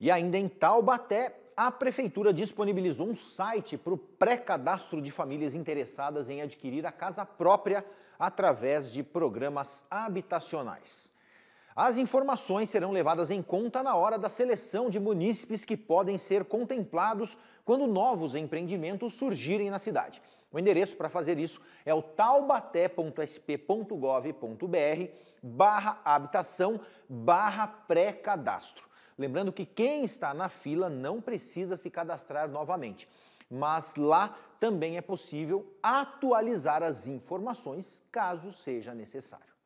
E ainda em Taubaté, a prefeitura disponibilizou um site para o pré-cadastro de famílias interessadas em adquirir a casa própria através de programas habitacionais. As informações serão levadas em conta na hora da seleção de munícipes que podem ser contemplados quando novos empreendimentos surgirem na cidade. O endereço para fazer isso é o taubaté.sp.gov.br barra habitação barra pré-cadastro. Lembrando que quem está na fila não precisa se cadastrar novamente, mas lá também é possível atualizar as informações caso seja necessário.